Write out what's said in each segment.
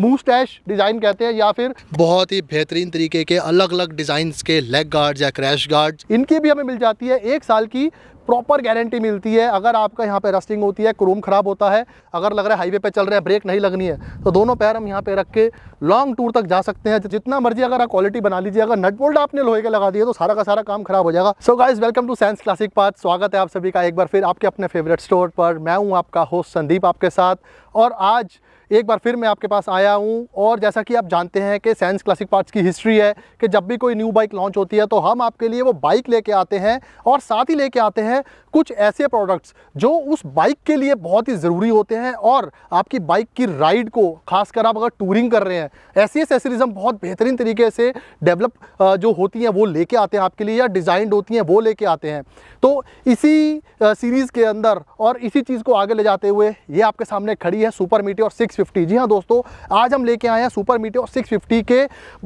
मूस्टैश design कहते हैं या फिर बहुत ही बेहतरीन तरीके के अलग अलग डिज़ाइन के लेग गार्ड या क्रैश गार्ड इनकी भी हमें मिल जाती है एक साल की प्रॉपर गारंटी मिलती है अगर आपका यहाँ पे रस्टिंग होती है क्रोम ख़राब होता है अगर लग रहा है हाईवे पे चल रहा है ब्रेक नहीं लगनी है तो दोनों पैर हम यहाँ पे रख के लॉन्ग टूर तक जा सकते हैं जितना मर्जी अगर आप क्वालिटी बना लीजिए अगर नट बोल्ट आपने लोहे के लगा दिए तो सारा का सारा काम खराब हो जाएगा so guys welcome to Science Classic Part स्वागत है आप सभी का एक बार फिर आपके अपने फेवरेट स्टोर पर मैं हूँ आपका होस्ट संदीप आपके साथ और आज एक बार फिर मैं आपके पास आया हूँ और जैसा कि आप जानते हैं कि सैंस क्लासिक पार्ट्स की हिस्ट्री है कि जब भी कोई न्यू बाइक लॉन्च होती है तो हम आपके लिए वो बाइक लेके आते हैं और साथ ही लेके आते हैं कुछ ऐसे प्रोडक्ट्स जो उस बाइक के लिए बहुत ही ज़रूरी होते हैं और आपकी बाइक की राइड को खासकर आप अगर टूरिंग कर रहे हैं ऐसी एसेसरीज हम बहुत बेहतरीन तरीके से डेवलप जो होती हैं वो लेके आते हैं आपके लिए या डिज़ाइंड होती हैं वो लेके आते हैं तो इसी सीरीज़ के अंदर और इसी चीज़ को आगे ले जाते हुए ये आपके सामने खड़ी है सुपर मीटी और सिक्स 650 जी हाँ दोस्तों आज हम लेके आए हैं सुपर मीटियो 650 के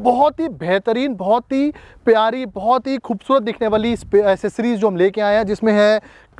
बहुत ही बेहतरीन बहुत ही प्यारी बहुत ही खूबसूरत दिखने वाली एसेसरीज़ जो हम लेके आए हैं जिसमें है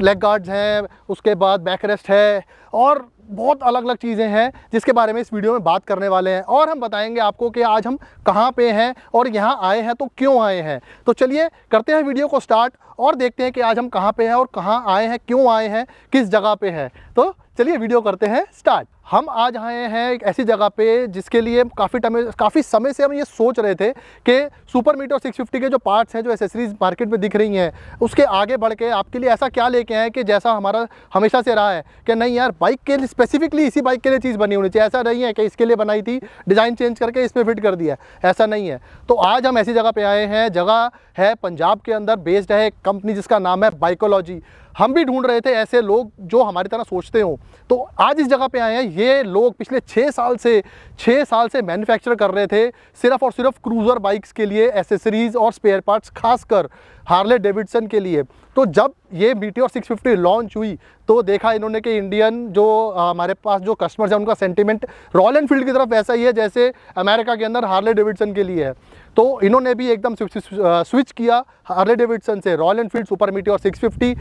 लेग गार्ड्स हैं उसके बाद बैक रेस्ट है और बहुत अलग अलग चीज़ें हैं जिसके बारे में इस वीडियो में बात करने वाले हैं और हम बताएंगे आपको कि आज हम कहाँ पे हैं और यहाँ आए हैं तो क्यों आए हैं तो चलिए करते हैं वीडियो को स्टार्ट और देखते हैं कि आज हम कहाँ पे हैं और कहाँ आए हैं क्यों आए हैं किस जगह पे हैं तो चलिए वीडियो करते हैं स्टार्ट हम आज आए हैं एक ऐसी जगह पे जिसके लिए काफ़ी टाइम काफ़ी समय से हम ये सोच रहे थे कि सुपर मीटर 650 के जो पार्ट्स हैं जो एसेसरीज मार्केट में दिख रही हैं उसके आगे बढ़ के आपके लिए ऐसा क्या लेके आए कि जैसा हमारा हमेशा से रहा है कि नहीं यार बाइक के लिए स्पेसिफिकली इसी बाइक के लिए चीज़ बनी होनी चाहिए ऐसा नहीं है कि इसके लिए बनाई थी डिज़ाइन चेंज करके इसमें फिट कर दिया ऐसा नहीं है तो आज हम ऐसी जगह पर आए हैं जगह है पंजाब के अंदर बेस्ड है एक कंपनी जिसका नाम है बाइकोलॉजी हम भी ढूंढ रहे थे ऐसे लोग जो हमारी तरह सोचते हो तो आज इस जगह पे आए हैं ये लोग पिछले छः साल से छः साल से मैन्युफैक्चर कर रहे थे सिर्फ और सिर्फ क्रूज़र बाइक्स के लिए एसेसरीज़ और स्पेयर पार्ट्स खासकर हार्ले डेविडसन के लिए तो जब ये सिक्स फिफ्टी लॉन्च हुई तो देखा इन्होंने कि इंडियन जो हमारे पास जो कस्टमर्स हैं उनका सेंटिमेंट रॉयल एनफील्ड की तरफ ऐसा ही है जैसे अमेरिका के अंदर हार्ले डेविडसन के लिए है तो इन्होंने भी एकदम स्विच किया हार्ले डेविडसन से रॉयल एनफील्ड सुपर मीटी और सिक्स फिफ्टी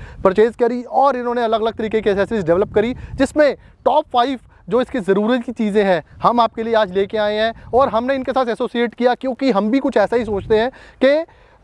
रेज करी और इन्होंने अलग अलग तरीके की एसेसरीज डेवलप करी जिसमें टॉप फाइव जो इसकी ज़रूरत की चीज़ें हैं हम आपके लिए आज लेके आए हैं और हमने इनके साथ एसोसिएट किया क्योंकि हम भी कुछ ऐसा ही सोचते हैं कि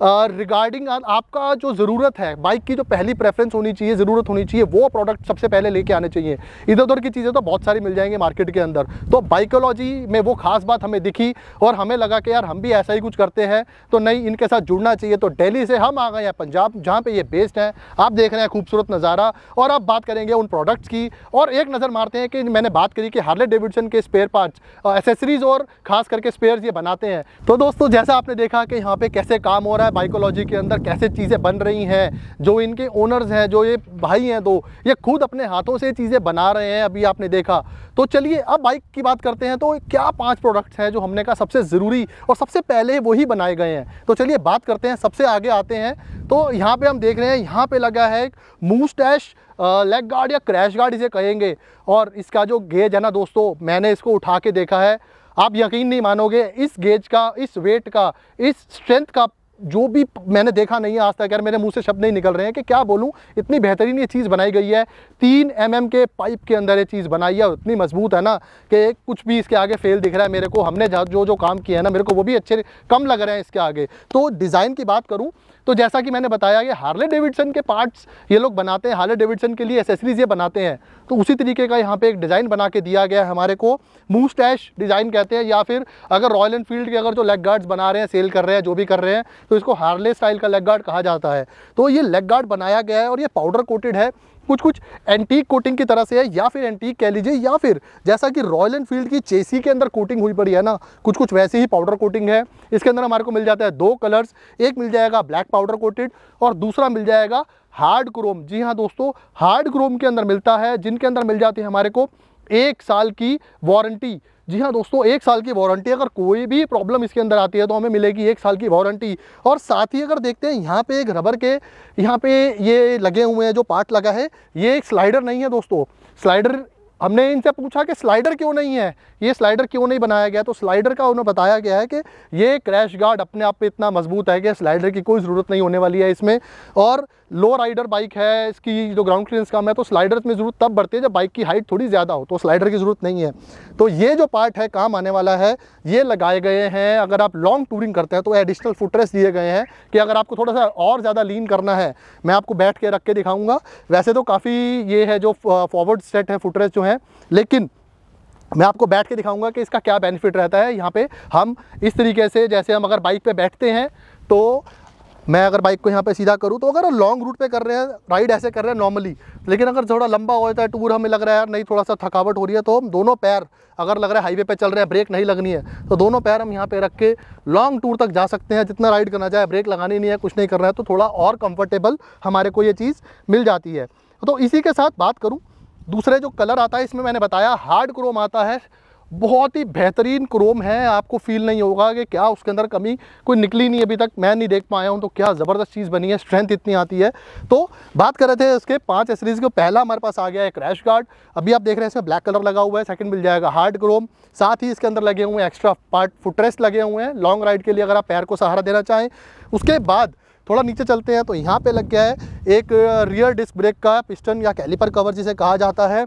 रिगार्डिंग आपका जो ज़रूरत है बाइक की जो पहली प्रेफरेंस होनी चाहिए ज़रूरत होनी चाहिए वो प्रोडक्ट सबसे पहले लेके आने चाहिए इधर उधर की चीज़ें तो बहुत सारी मिल जाएंगी मार्केट के अंदर तो बाइकोलॉजी में वो खास बात हमें दिखी और हमें लगा कि यार हम भी ऐसा ही कुछ करते हैं तो नहीं इनके साथ जुड़ना चाहिए तो डेली से हम आ गए हैं पंजाब जहाँ पर ये बेस्ड हैं आप देख रहे हैं खूबसूरत नज़ारा और आप बात करेंगे उन प्रोडक्ट्स की और एक नज़र मारते हैं कि मैंने बात करी कि हार्ले डेविडसन के स्पेयर पार्ट्स एसेसरीज़ और ख़ास करके स्पेयर्स ये बनाते हैं तो दोस्तों जैसा आपने देखा कि यहाँ पे कैसे काम हो रहा है बाइकोलॉजी के अंदर कैसे चीज़ें बन रही हैं जो इनके ओनर्स हैं जो ये भाई हैं दो ये खुद अपने हाथों से चीज़ें बना रहे हैं अभी आपने देखा तो चलिए अब बाइक की बात करते हैं तो क्या पाँच प्रोडक्ट्स हैं जो हमने कहा सबसे ज़रूरी और सबसे पहले वही बनाए गए हैं तो चलिए बात करते हैं सबसे आगे आते हैं तो यहाँ पर हम देख रहे हैं यहाँ पर लगा है एक मूस्टैश लेग गार्ड या क्रैश गार्ड इसे कहेंगे और इसका जो गेज है ना दोस्तों मैंने इसको उठा के देखा है आप यकीन नहीं मानोगे इस गेज का इस वेट का इस स्ट्रेंथ का जो भी मैंने देखा नहीं है आज तक यार मेरे मुंह से शब्द नहीं निकल रहे हैं कि क्या बोलूं इतनी बेहतरीन ये चीज़ बनाई गई है तीन एम mm के पाइप के अंदर ये चीज़ बनाई है और इतनी मजबूत है ना कि कुछ भी इसके आगे फेल दिख रहा है मेरे को हमने जो जो काम किया है ना मेरे को वो भी अच्छे कम लग रहे हैं इसके आगे तो डिज़ाइन की बात करूँ तो जैसा कि मैंने बताया कि हार्ले डेविडसन के पार्ट्स ये लोग बनाते हैं हार्ले डेविडसन के लिए एसेसरीज ये बनाते हैं तो उसी तरीके का यहाँ पे एक डिज़ाइन बना के दिया गया है हमारे को मूस्टैश डिज़ाइन कहते हैं या फिर अगर रॉयल एनफील्ड के अगर जो लेग गार्ड्स बना रहे हैं सेल कर रहे हैं जो भी कर रहे हैं तो इसको हार्ले स्टाइल का लेग गार्ड कहा जाता है तो ये लेग गार्ड बनाया गया है और ये पाउडर कोटेड है कुछ कुछ एंटीक कोटिंग की तरह से है या फिर एंटीक कह लीजिए या फिर जैसा कि रॉयल एनफील्ड की चेसी के अंदर कोटिंग हुई पड़ी है ना कुछ कुछ वैसे ही पाउडर कोटिंग है इसके अंदर हमारे को मिल जाता है दो कलर्स एक मिल जाएगा ब्लैक पाउडर कोटेड और दूसरा मिल जाएगा हार्ड क्रोम जी हाँ दोस्तों हार्ड क्रोम के अंदर मिलता है जिनके अंदर मिल जाती है हमारे को एक साल की वारंटी जी हाँ दोस्तों एक साल की वारंटी अगर कोई भी प्रॉब्लम इसके अंदर आती है तो हमें मिलेगी एक साल की वारंटी और साथ ही अगर देखते हैं यहाँ पे एक रबर के यहाँ पे ये लगे हुए हैं जो पार्ट लगा है ये एक स्लाइडर नहीं है दोस्तों स्लाइडर हमने इनसे पूछा कि स्लाइडर क्यों नहीं है ये स्लाइडर क्यों नहीं बनाया गया तो स्लाइडर का उन्हें बताया गया है कि ये क्रैश गार्ड अपने आप पे इतना मजबूत है कि स्लाइडर की कोई ज़रूरत नहीं होने वाली है इसमें और लो राइडर बाइक है इसकी जो ग्राउंड क्लियरेंस कम है तो स्लाइडर में ज़रूरत तब बढ़ती है जब बाइक की हाइट थोड़ी ज़्यादा हो तो स्लाइडर की ज़रूरत नहीं है तो ये जो पार्ट है काम आने वाला है ये लगाए गए हैं अगर आप लॉन्ग टूरिंग करते हैं तो एडिशनल फुटरेस दिए गए हैं कि अगर आपको थोड़ा सा और ज़्यादा लीन करना है मैं आपको बैठ के रख के दिखाऊँगा वैसे तो काफ़ी ये है जो फॉरवर्ड सेट है फुटरेस जो है लेकिन मैं आपको बैठ के दिखाऊंगा कि इसका क्या बेनिफिट रहता है यहाँ पे हम इस तरीके से जैसे हम अगर बाइक पे बैठते हैं तो मैं अगर बाइक को यहाँ पे सीधा करूँ तो अगर लॉन्ग रूट पे कर रहे हैं राइड ऐसे कर रहे हैं नॉर्मली लेकिन अगर थोड़ा लंबा हो जाता है टूर हमें लग रहा है यार नहीं थोड़ा सा थकावट हो रही है तो हम दोनों पैर अगर लग रहा है हाईवे पे चल रहे हैं ब्रेक नहीं लगनी है तो दोनों पैर हम यहाँ पे रख के लॉन्ग टूर तक जा सकते हैं जितना राइड करना चाहे ब्रेक लगानी नहीं है कुछ नहीं करना है तो थोड़ा और कम्फर्टेबल हमारे को ये चीज़ मिल जाती है तो इसी के साथ बात करूँ दूसरे जो कलर आता है इसमें मैंने बताया हार्ड क्रोम आता है बहुत ही बेहतरीन क्रोम है आपको फील नहीं होगा कि क्या उसके अंदर कमी कोई निकली नहीं अभी तक मैं नहीं देख पाया हूँ तो क्या ज़बरदस्त चीज़ बनी है स्ट्रेंथ इतनी आती है तो बात कर रहे थे इसके पांच एसरीज को पहला हमारे पास आ गया है क्रैश गार्ड अभी आप देख रहे हैं इसमें ब्लैक कलर लगा हुआ है सेकंड मिल जाएगा हार्ड क्रोम साथ ही इसके अंदर लगे हुए हैं एक्स्ट्रा पार्ट फुटरेस्ट लगे हुए हैं लॉन्ग राइड के लिए अगर आप पैर को सहारा देना चाहें उसके बाद थोड़ा नीचे चलते हैं तो यहाँ पे लग गया है एक रियर डिस्क ब्रेक का पिस्टन या कैलिपर कवर जिसे कहा जाता है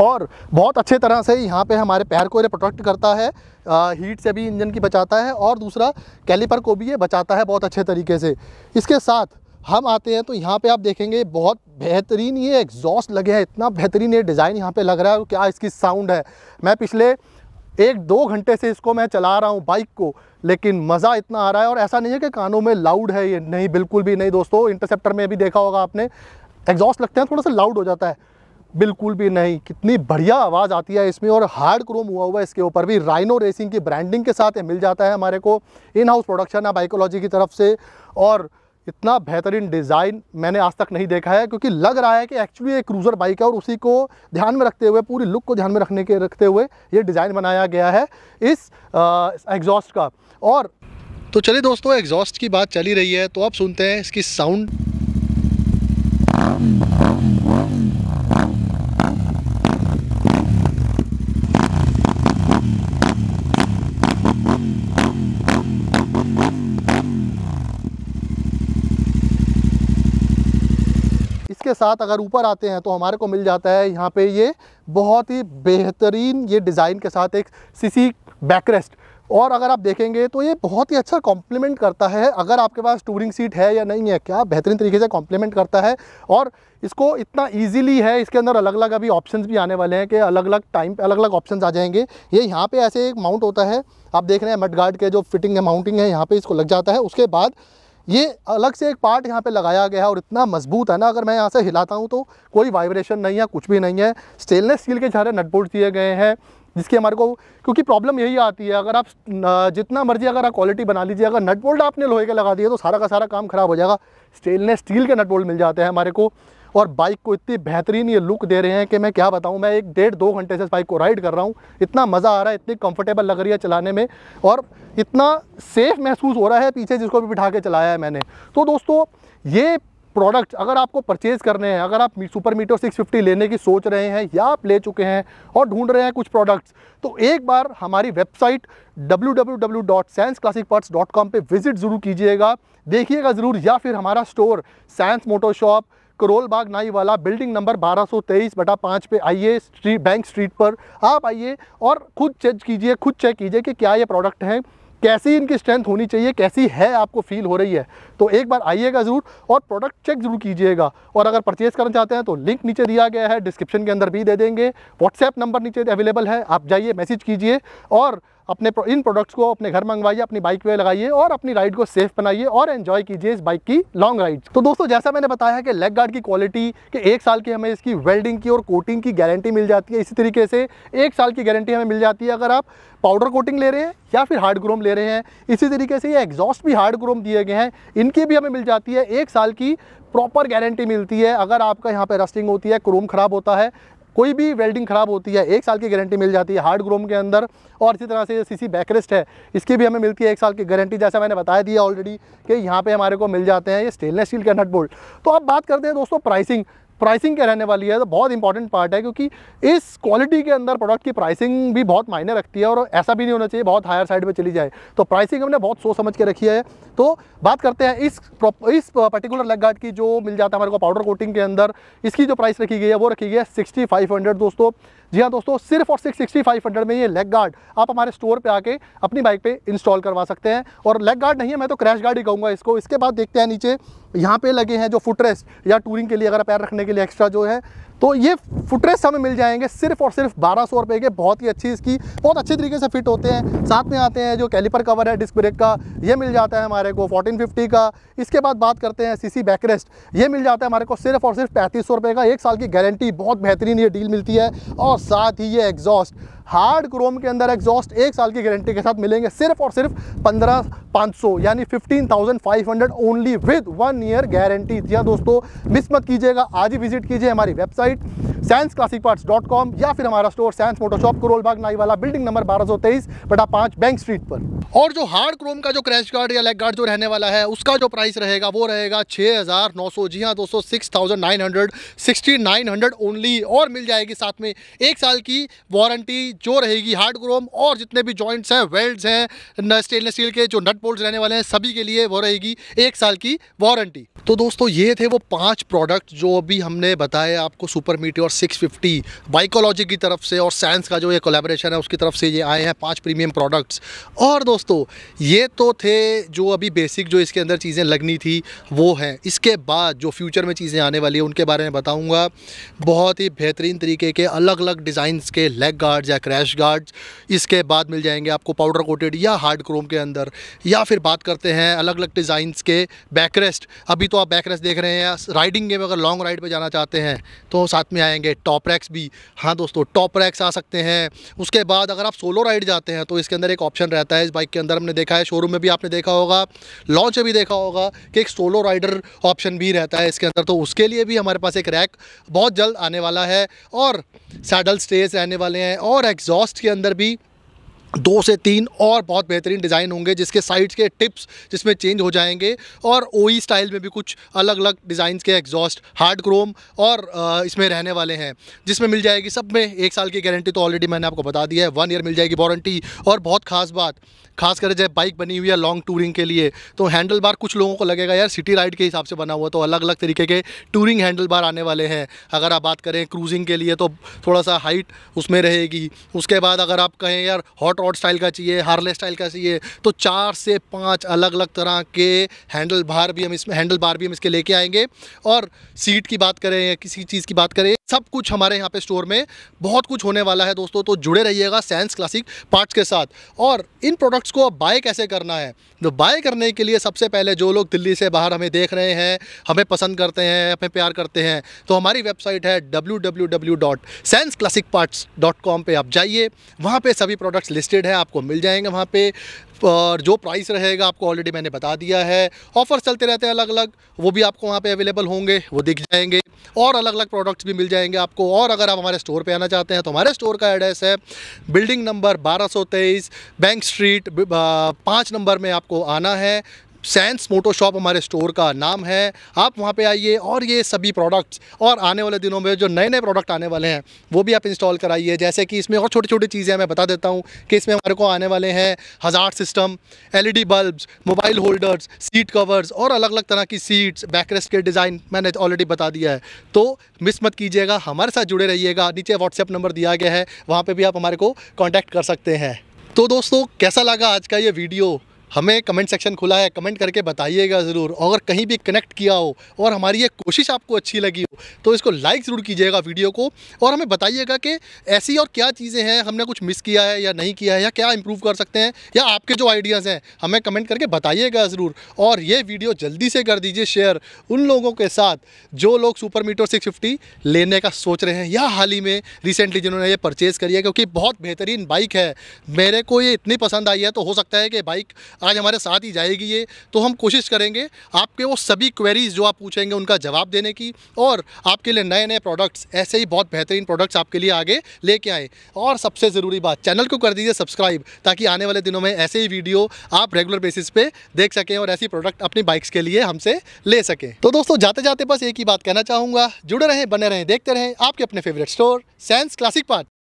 और बहुत अच्छे तरह से यहाँ पे हमारे पैर को ये प्रोटेक्ट करता है आ, हीट से भी इंजन की बचाता है और दूसरा कैलिपर को भी ये बचाता है बहुत अच्छे तरीके से इसके साथ हम आते हैं तो यहाँ पे आप देखेंगे बहुत बेहतरीन ये एग्जॉस्ट लगे हैं इतना बेहतरीन ये डिज़ाइन यहाँ पे लग रहा है क्या इसकी साउंड है मैं पिछले एक दो घंटे से इसको मैं चला रहा हूँ बाइक को लेकिन मज़ा इतना आ रहा है और ऐसा नहीं है कि कानों में लाउड है ये नहीं बिल्कुल भी नहीं दोस्तों इंटरसेप्टर में भी देखा होगा आपने एग्जॉस्ट लगते हैं थोड़ा सा लाउड हो जाता है बिल्कुल भी नहीं कितनी बढ़िया आवाज़ आती है इसमें और हार्ड क्रोम हुआ हुआ है इसके ऊपर भी राइनो रेसिंग की ब्रांडिंग के साथ मिल जाता है हमारे को इन हाउस प्रोडक्शन है बाइकोलॉजी की तरफ से और इतना बेहतरीन डिज़ाइन मैंने आज तक नहीं देखा है क्योंकि लग रहा है कि एक्चुअली एक क्रूज़र बाइक है और उसी को ध्यान में रखते हुए पूरी लुक को ध्यान में रखने के रखते हुए ये डिज़ाइन बनाया गया है इस एग्जॉस्ट का और तो चलिए दोस्तों एग्जॉस्ट की बात चली रही है तो अब सुनते हैं इसकी साउंड इसके साथ अगर ऊपर आते हैं तो हमारे को मिल जाता है यहाँ पे ये बहुत ही बेहतरीन ये डिज़ाइन के साथ एक सीसी बैकरेस्ट और अगर आप देखेंगे तो ये बहुत ही अच्छा कॉम्प्लीमेंट करता है अगर आपके पास टूरिंग सीट है या नहीं है क्या बेहतरीन तरीके से कॉम्प्लीमेंट करता है और इसको इतना इजीली है इसके अंदर अलग अलग अभी ऑप्शंस भी आने वाले हैं कि अलग अलग टाइम पे अलग अलग ऑप्शंस आ जाएंगे ये यहाँ पे ऐसे एक माउंट होता है आप देख रहे हैं मड गार्ड के जो फिटिंग है माउंटिंग है यहाँ पर इसको लग जाता है उसके बाद ये अलग से एक पार्ट यहाँ पे लगाया गया है और इतना मजबूत है ना अगर मैं यहाँ से हिलाता हूँ तो कोई वाइब्रेशन नहीं है कुछ भी नहीं है स्टेनलेस स्टील के सारे नटबोल्ट दिए गए हैं जिसकी हमारे को क्योंकि प्रॉब्लम यही आती है अगर आप जितना मर्जी अगर आप क्वालिटी बना लीजिए अगर नट बोल्ट आपने लोहे के लगा दिए तो सारा का सारा काम खराब हो जाएगा स्टेनलेस स्टील के नट बोल्ट मिल जाते हैं हमारे को और बाइक को इतनी बेहतरीन ये लुक दे रहे हैं कि मैं क्या बताऊँ मैं एक डेढ़ दो घंटे से इस बाइक को राइड कर रहा हूँ इतना मज़ा आ रहा है इतनी कंफर्टेबल लग रही है चलाने में और इतना सेफ़ महसूस हो रहा है पीछे जिसको भी बिठा के चलाया है मैंने तो दोस्तों ये प्रोडक्ट अगर आपको परचेज़ करने हैं अगर आप सुपर मीटर फिफ्टी लेने की सोच रहे हैं या आप ले चुके हैं और ढूंढ रहे हैं कुछ प्रोडक्ट्स तो एक बार हमारी वेबसाइट www.scienceclassicparts.com पे विज़िट ज़रूर कीजिएगा देखिएगा ज़रूर या फिर हमारा store Science moto shop Karol Bagh Naiwala building number 1223 बटा पाँच पे आइए स्ट्री बैंक स्ट्रीट पर आप आइए और खुद चेक कीजिए खुद चेक कीजिए कि क्या ये प्रोडक्ट हैं कैसी इनकी स्ट्रेंथ होनी चाहिए कैसी है आपको फील हो रही है तो एक बार आइएगा ज़रूर और प्रोडक्ट चेक ज़रूर कीजिएगा और अगर परचेज़ करना चाहते हैं तो लिंक नीचे दिया गया है डिस्क्रिप्शन के अंदर भी दे देंगे व्हाट्सएप नंबर नीचे अवेलेबल है आप जाइए मैसेज कीजिए और अपने इन प्रोडक्ट्स को अपने घर मंगवाइए अपनी बाइक पे लगाइए और अपनी राइड को सेफ बनाइए और एंजॉय कीजिए इस बाइक की लॉन्ग राइड तो दोस्तों जैसा मैंने बताया कि लेग गार्ड की क्वालिटी कि एक साल की हमें इसकी वेल्डिंग की और कोटिंग की गारंटी मिल जाती है इसी तरीके से एक साल की गारंटी हमें मिल जाती है अगर आप पाउडर कोटिंग ले रहे हैं या फिर हार्ड ग्रोम ले रहे हैं इसी तरीके से ये एग्जॉस्ट भी हार्ड ग्रोम दिए गए हैं इनकी भी हमें मिल जाती है एक साल की प्रॉपर गारंटी मिलती है अगर आपका यहाँ पे रस्टिंग होती है क्रोम ख़राब होता है कोई भी वेल्डिंग ख़राब होती है एक साल की गारंटी मिल जाती है हार्ड ग्रोम के अंदर और इसी तरह से सी सी बैकरेस्ट है इसकी भी हमें मिलती है एक साल की गारंटी जैसा मैंने बताया दिया ऑलरेडी कि यहाँ पे हमारे को मिल जाते हैं ये स्टेनलेस स्टील के नट बोल्ट तो अब बात करते हैं दोस्तों प्राइसिंग प्राइसिंग क्या रहने वाली है तो बहुत इंपॉर्टेंट पार्ट है क्योंकि इस क्वालिटी के अंदर प्रोडक्ट की प्राइसिंग भी बहुत मायने रखती है और ऐसा भी नहीं होना चाहिए बहुत हायर साइड पर चली जाए तो प्राइसिंग हमने बहुत सोच समझ के रखी है तो बात करते हैं इस इस पर्टिकुलर लेग गार्ड की जो मिल जाता है हमारे को पाउडर कोटिंग के अंदर इसकी जो प्राइस रखी गई है वो रखी गई है सिक्सटी दोस्तों जी हाँ दोस्तों सिर्फ और सिर्फ सिक्सटी फाइव हंड्रेड में ये लेग गार्ड आप हमारे स्टोर पे आके अपनी बाइक पे इंस्टॉल करवा सकते हैं और लेग गार्ड नहीं है मैं तो क्रैश गार्ड ही कहूँगा इसको इसके बाद देखते हैं नीचे यहाँ पे लगे हैं जो फुटरेस्ट या टूरिंग के लिए अगर पैर रखने के के लिए एक्स्ट्रा जो है तो ये फुटरेस्ट हमें मिल जाएंगे सिर्फ और सिर्फ बारह सौ रुपये के बहुत ही अच्छी इसकी बहुत अच्छे तरीके से फिट होते हैं साथ में आते हैं जो कैलिपर कवर है डिस्क ब्रेक का ये मिल जाता है हमारे को 1450 का इसके बाद बात करते हैं सीसी बैकरेस्ट ये मिल जाता है हमारे को सिर्फ और सिर्फ पैंतीस सौ रुपये का एक साल की गारंटी बहुत बेहतरीन ये डील मिलती है और साथ ही ये एग्जॉस्ट हार्ड क्रोम के अंदर एग्जॉस्ट एक साल की गारंटी के साथ मिलेंगे सिर्फ और सिर्फ पंद्रह पाँच सौ यानी fifteen thousand five hundred only with one year guarantee दिया दोस्तों मिस मत कीजिएगा आज ही विजिट कीजिए हमारी website Science Classic Parts dot com या फिर हमारा store Science moto shop Karol Bagh Naiwala building number बारह सौ तेईस बटा पांच बैंक स्ट्रीट पर और जो हार्ड क्रोम का जो क्रैश गार्ड या लेग गार्ड जो रहने वाला है उसका जो प्राइस रहेगा वो रहेगा छः हज़ार नौ सौ जी हाँ दोस्तों six thousand nine hundred sixty nine hundred only और मिल जाएगी साथ में एक साल की वारंटी जो रहेगी हार्ड क्रोम और जितने भी जॉइंट्स हैं वेल्ड्स हैं स्टेनलेस स्टील के जो नट बोल्ट रहने वाले हैं सभी के लिए वो रहेगी एक साल की वारंटी तो दोस्तों ये थे वो पाँच प्रोडक्ट जो अभी हमने बताए आपको सुपर मीट 650 बाइकोलॉजी की तरफ से और साइंस का जो ये कोलेब्रेशन है उसकी तरफ से ये आए हैं पांच प्रीमियम प्रोडक्ट्स और दोस्तों ये तो थे जो अभी बेसिक जो इसके अंदर चीज़ें लगनी थी वो हैं इसके बाद जो फ्यूचर में चीज़ें आने वाली है उनके बारे में बताऊँगा बहुत ही बेहतरीन तरीके के अलग अलग डिज़ाइंस के लेग गार्ड्स या क्रैश गार्ड्स इसके बाद मिल जाएंगे आपको पाउडर कोटेड या हार्ड क्रोम के अंदर या फिर बात करते हैं अलग अलग डिज़ाइंस के बैकरेस्ट अभी तो आप बैकरेस्ट देख रहे हैं राइडिंग में अगर लॉन्ग राइड पर जाना चाहते हैं तो साथ में आएंगे आएंगे टॉप रैक्स भी हाँ दोस्तों टॉप रैक्स आ सकते हैं उसके बाद अगर आप सोलो राइड जाते हैं तो इसके अंदर एक ऑप्शन रहता है इस बाइक के अंदर हमने देखा है शोरूम में भी आपने देखा होगा लॉन्च में भी देखा होगा कि एक सोलो राइडर ऑप्शन भी रहता है इसके अंदर तो उसके लिए भी हमारे पास एक रैक बहुत जल्द आने वाला है और सैडल स्टेज रहने वाले हैं और एग्जॉस्ट के अंदर भी दो से तीन और बहुत बेहतरीन डिज़ाइन होंगे जिसके साइड्स के टिप्स जिसमें चेंज हो जाएंगे और ओ e स्टाइल में भी कुछ अलग अलग डिज़ाइन के एग्जॉस्ट हार्ड क्रोम और इसमें रहने वाले हैं जिसमें मिल जाएगी सब में एक साल की गारंटी तो ऑलरेडी मैंने आपको बता दी है वन ईयर मिल जाएगी वारंटी और बहुत खास बात खास कर जब बाइक बनी हुई है लॉन्ग टूरिंग के लिए तो हैंडल बार कुछ लोगों को लगेगा यार सिटी राइड के हिसाब से बना हुआ तो अलग अलग तरीके के टूरिंग हैंडल बार आने वाले हैं अगर आप बात करें क्रूजिंग के लिए तो थोड़ा सा हाइट उसमें रहेगी उसके बाद अगर आप कहें यार हॉट रॉड स्टाइल का चाहिए हार्ले स्टाइल का चाहिए तो चार से पाँच अलग अलग तरह के हैंडल बार भी हम इसमें हैंडल बार भी हम इसके लेके आएंगे और सीट की बात करें या किसी चीज़ की बात करें सब कुछ हमारे यहाँ पे स्टोर में बहुत कुछ होने वाला है दोस्तों तो जुड़े रहिएगा सैंस क्लासिक पार्ट्स के साथ और इन प्रोडक्ट्स को अब बाय कैसे करना है तो बाय करने के लिए सबसे पहले जो लोग दिल्ली से बाहर हमें देख रहे हैं हमें पसंद करते हैं हमें प्यार करते हैं तो हमारी वेबसाइट है डब्ल्यू पर आप जाइए वहाँ पर सभी प्रोडक्ट्स लिस्ट लिस्टेड है आपको मिल जाएंगे वहाँ पे और जो प्राइस रहेगा आपको ऑलरेडी मैंने बता दिया है ऑफ़र्स चलते रहते हैं अलग अलग वो भी आपको वहाँ पे अवेलेबल होंगे वो दिख जाएंगे और अलग अलग प्रोडक्ट्स भी मिल जाएंगे आपको और अगर आप हमारे स्टोर पे आना चाहते हैं तो हमारे स्टोर का एड्रेस है बिल्डिंग नंबर 1223 बैंक स्ट्रीट पाँच नंबर में आपको आना है सैंस मोटो शॉप हमारे स्टोर का नाम है आप वहाँ पे आइए और ये सभी प्रोडक्ट्स और आने वाले दिनों में जो नए नए प्रोडक्ट आने वाले हैं वो भी आप इंस्टॉल कराइए जैसे कि इसमें और छोटी छोटी चीज़ें मैं बता देता हूँ कि इसमें हमारे को आने वाले हैं हज़ार system LED bulbs mobile holders seat covers और अलग अलग तरह की सीट्स बैकरेस्ट के डिज़ाइन मैंने ऑलरेडी बता दिया है तो मिस मत कीजिएगा हमारे साथ जुड़े रहिएगा नीचे व्हाट्सएप नंबर दिया गया है वहाँ पर भी आप हमारे को कॉन्टैक्ट कर सकते हैं तो दोस्तों कैसा लगा आज का ये वीडियो हमें कमेंट सेक्शन खुला है कमेंट करके बताइएगा ज़रूर और कहीं भी कनेक्ट किया हो और हमारी ये कोशिश आपको अच्छी लगी हो तो इसको लाइक ज़रूर कीजिएगा वीडियो को और हमें बताइएगा कि ऐसी और क्या चीज़ें हैं हमने कुछ मिस किया है या नहीं किया है या क्या इम्प्रूव कर सकते हैं या आपके जो आइडियाज़ हैं हमें कमेंट करके बताइएगा ज़रूर और ये वीडियो जल्दी से कर दीजिए शेयर उन लोगों के साथ जो लोग सुपर मीटर सिक्स लेने का सोच रहे हैं या हाल ही में रिसेंटली जिन्होंने ये परचेज़ करी है क्योंकि बहुत बेहतरीन बाइक है मेरे को ये इतनी पसंद आई है तो हो सकता है कि बाइक आज हमारे साथ ही जाएगी ये तो हम कोशिश करेंगे आपके वो सभी क्वेरीज़ जो आप पूछेंगे उनका जवाब देने की और आपके लिए नए नए प्रोडक्ट्स ऐसे ही बहुत बेहतरीन प्रोडक्ट्स आपके लिए आगे लेके आए और सबसे ज़रूरी बात चैनल को कर दीजिए सब्सक्राइब ताकि आने वाले दिनों में ऐसे ही वीडियो आप रेगुलर बेसिस पे देख सकें और ऐसी प्रोडक्ट अपनी बाइक्स के लिए हमसे ले सकें तो दोस्तों जाते जाते बस एक ही बात कहना चाहूँगा जुड़े रहें बने रहें देखते रहें आपके अपने favourite store Sans Classic part